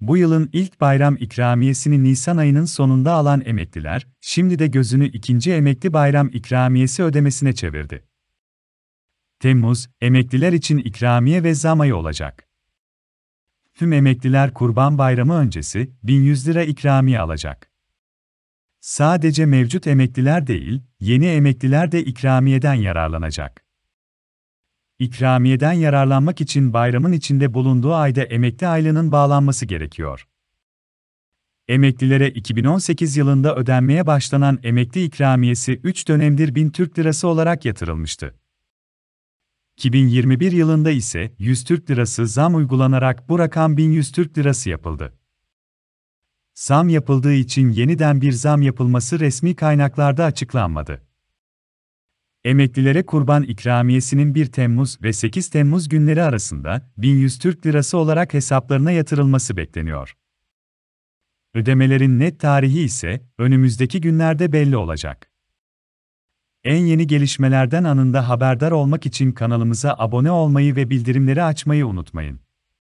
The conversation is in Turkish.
Bu yılın ilk bayram ikramiyesini Nisan ayının sonunda alan emekliler, şimdi de gözünü ikinci emekli bayram ikramiyesi ödemesine çevirdi. Temmuz, emekliler için ikramiye ve zam ayı olacak. Tüm emekliler Kurban Bayramı öncesi 1100 lira ikramiye alacak. Sadece mevcut emekliler değil, yeni emekliler de ikramiyeden yararlanacak. İkramiyeden yararlanmak için bayramın içinde bulunduğu ayda emekli aylığının bağlanması gerekiyor. Emeklilere 2018 yılında ödenmeye başlanan emekli ikramiyesi 3 dönemdir 1000 Türk Lirası olarak yatırılmıştı. 2021 yılında ise 100 Türk Lirası zam uygulanarak bu rakam 1100 Türk Lirası yapıldı. Zam yapıldığı için yeniden bir zam yapılması resmi kaynaklarda açıklanmadı. Emeklilere kurban ikramiyesinin 1 Temmuz ve 8 Temmuz günleri arasında 1100 Türk Lirası olarak hesaplarına yatırılması bekleniyor. Ödemelerin net tarihi ise önümüzdeki günlerde belli olacak. En yeni gelişmelerden anında haberdar olmak için kanalımıza abone olmayı ve bildirimleri açmayı unutmayın.